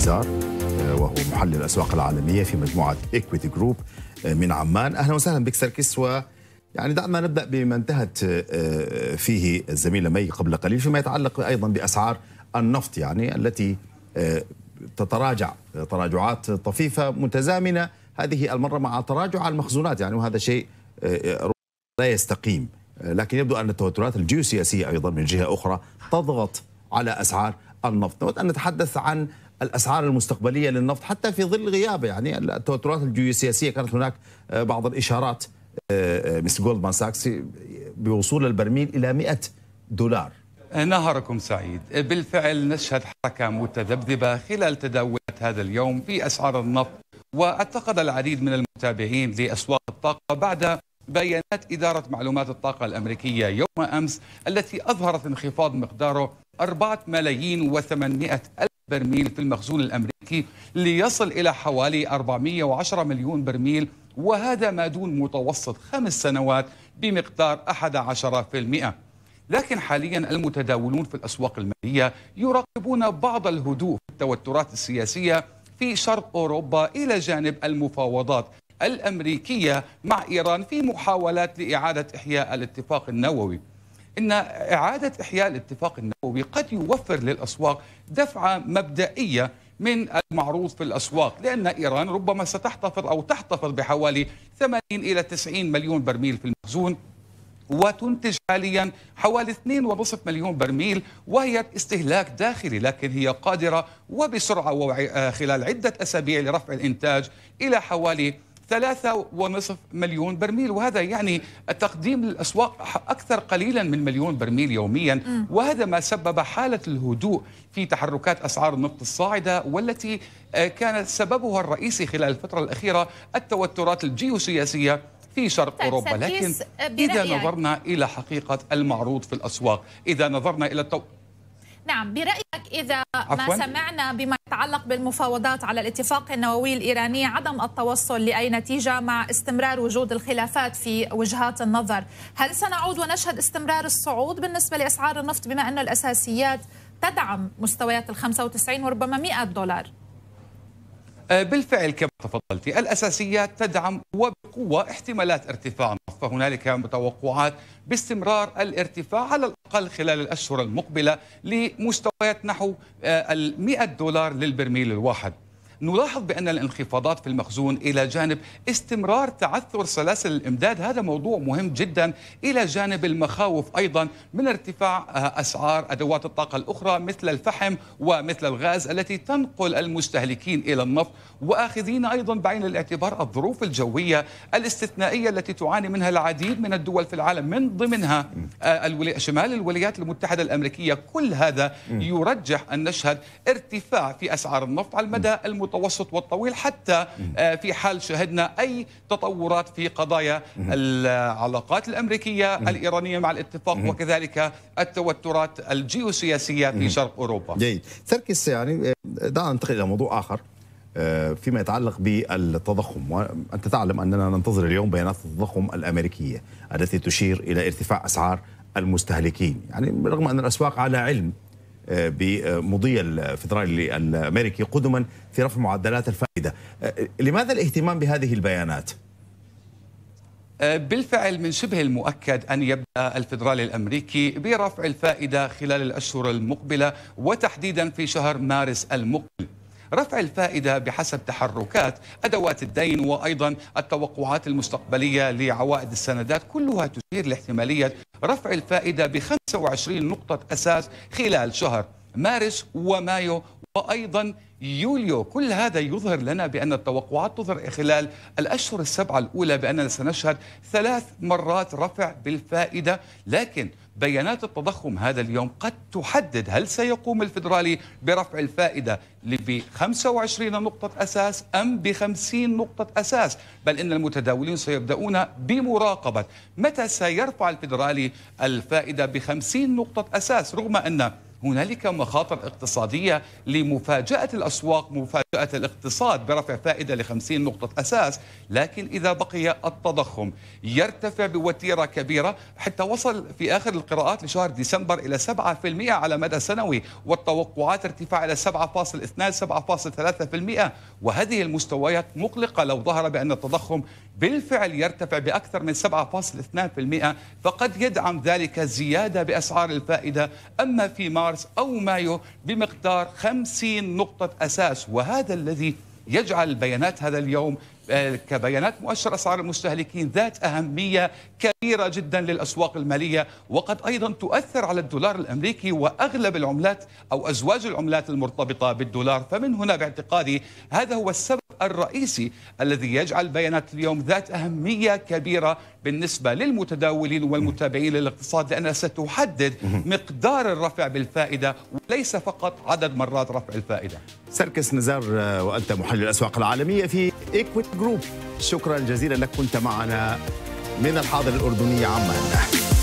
نزار آه، وهو محلل الاسواق العالميه في مجموعه ايكويتي آه، جروب من عمان اهلا وسهلا بك سركس و يعني دعنا نبدا بما انتهت آه، فيه الزميله مي قبل قليل فيما يتعلق ايضا باسعار النفط يعني التي تتراجع تراجعات طفيفه متزامنه هذه المره مع تراجع المخزونات يعني وهذا شيء لا يستقيم لكن يبدو ان التوترات الجيوسياسيه ايضا من جهه اخرى تضغط على اسعار النفط نود ان نتحدث عن الاسعار المستقبليه للنفط حتى في ظل غياب يعني التوترات الجيوسياسيه كانت هناك آه، بعض الاشارات آه، آه، مستر جولدمان ساكس بوصول البرميل الى 100 دولار نهاركم سعيد بالفعل نشهد حركه متذبذبه خلال تداولات هذا اليوم في اسعار النفط واعتقد العديد من المتابعين لاسواق الطاقه بعد بيانات إدارة معلومات الطاقة الأمريكية يوم أمس التي أظهرت انخفاض مقداره 4 ملايين و800 برميل في المخزون الأمريكي ليصل إلى حوالي 410 مليون برميل وهذا ما دون متوسط خمس سنوات بمقدار 11% لكن حاليا المتداولون في الأسواق المالية يراقبون بعض الهدوء في التوترات السياسية في شرق أوروبا إلى جانب المفاوضات الأمريكية مع إيران في محاولات لإعادة إحياء الاتفاق النووي ان اعاده احياء الاتفاق النووي قد يوفر للاسواق دفعه مبدئيه من المعروض في الاسواق لان ايران ربما ستحتفظ او تحتفظ بحوالي 80 الى 90 مليون برميل في المخزون وتنتج حاليا حوالي 2.5 مليون برميل وهي استهلاك داخلي لكن هي قادرة وبسرعة آه، خلال عدة أسابيع لرفع الإنتاج إلى حوالي ثلاثة ونصف مليون برميل وهذا يعني التقديم للأسواق أكثر قليلا من مليون برميل يوميا وهذا ما سبب حالة الهدوء في تحركات أسعار النفط الصاعدة والتي آه، كان سببها الرئيسي خلال الفترة الأخيرة التوترات الجيوسياسية في شرق طيب، أوروبا لكن آه، إذا نظرنا إلى حقيقة المعروض في الأسواق إذا نظرنا إلى التو... نعم برأيك إذا عفواً. ما سمعنا بما يتعلق بالمفاوضات على الاتفاق النووي الإيراني عدم التوصل لأي نتيجة مع استمرار وجود الخلافات في وجهات النظر هل سنعود ونشهد استمرار الصعود بالنسبة لأسعار النفط بما أن الأساسيات تدعم مستويات الخمسة 95 وربما 100 دولار آه، بالفعل كما تفضلت الأساسيات تدعم وبقوة احتمالات ارتفاع النفط فهنالك متوقعات باستمرار الارتفاع على الأقل خلال الأشهر المقبلة لمستويات نحو 100 آه، دولار للبرميل الواحد نلاحظ بأن الانخفاضات في المخزون إلى جانب استمرار تعثر سلاسل الإمداد هذا موضوع مهم جدا إلى جانب المخاوف أيضا من ارتفاع آه، أسعار أدوات الطاقة الأخرى مثل الفحم ومثل الغاز التي تنقل المستهلكين إلى النفط وآخذين أيضا بعين الاعتبار الظروف الجوية الاستثنائية التي تعاني منها العديد من الدول في العالم من ضمنها آه، شمال الولايات المتحدة الأمريكية كل هذا يرجح أن نشهد ارتفاع في أسعار النفط على المدى المتوسط المتوسط والطويل حتى آه، في حال شهدنا أي تطورات في قضايا العلاقات الأمريكية الإيرانية مع الاتفاق وكذلك التوترات الجيوسياسية في شرق أوروبا جيد تركس يعني آه، دعنا ننتقل إلى موضوع آخر آه، فيما يتعلق بالتضخم وأنت تعلم أننا ننتظر اليوم بيانات التضخم الأمريكية التي تشير إلى ارتفاع أسعار المستهلكين يعني رغم أن الأسواق على علم بمضي الفدرالي الامريكي قدما في رفع معدلات الفائده. أه، لماذا الاهتمام بهذه البيانات؟ أه، بالفعل من شبه المؤكد أن يبدأ الفدرالي الأمريكي برفع الفائدة خلال الأشهر المقبلة وتحديدا في شهر مارس المقبل رفع الفائدة بحسب تحركات أدوات الدين وأيضا التوقعات المستقبلية لعوائد السندات كلها تشير لاحتمالية رفع الفائدة ب 25 نقطة أساس خلال شهر مارس ومايو وأيضا يوليو كل هذا يظهر لنا بأن التوقعات تظهر خلال الأشهر السبعة الأولى بأننا سنشهد ثلاث مرات رفع بالفائدة لكن بيانات التضخم هذا اليوم قد تحدد هل سيقوم الفيدرالي برفع الفائدة ب 25 نقطة أساس أم ب 50 نقطة أساس بل إن المتداولين سيبدأون بمراقبة متى سيرفع الفيدرالي الفائدة ب 50 نقطة أساس رغم أن هنالك مخاطر اقتصادية لمفاجأة الأسواق مفاجأة الاقتصاد برفع فائدة ل 50 نقطة أساس لكن إذا بقي التضخم يرتفع بوتيرة كبيرة حتى وصل في آخر القراءات لشهر ديسمبر إلى 7% على مدى سنوي والتوقعات ارتفاع إلى 7.2 7.3% وهذه المستويات مقلقة لو ظهر بأن التضخم بالفعل يرتفع بأكثر من 7.2% فقد يدعم ذلك زيادة بأسعار الفائدة أما في مارس أو مايو بمقدار 50 نقطة أساس وهذا الذي يجعل بيانات هذا اليوم آه، كبيانات مؤشر أسعار المستهلكين ذات أهمية كبيرة جدا للأسواق المالية وقد أيضا تؤثر على الدولار الأمريكي وأغلب العملات أو أزواج العملات المرتبطة بالدولار فمن هنا باعتقادي هذا هو السبب الرئيسي الذي يجعل بيانات اليوم ذات أهمية كبيرة بالنسبة للمتداولين والمتابعين للاقتصاد لأنها ستحدد مقدار الرفع بالفائدة وليس فقط عدد مرات رفع الفائدة سركس نزار آه، وأنت محلل الأسواق العالمية في إيكويت جروب شكرا جزيلا لك كنت معنا من الحاضر الأردنية عمان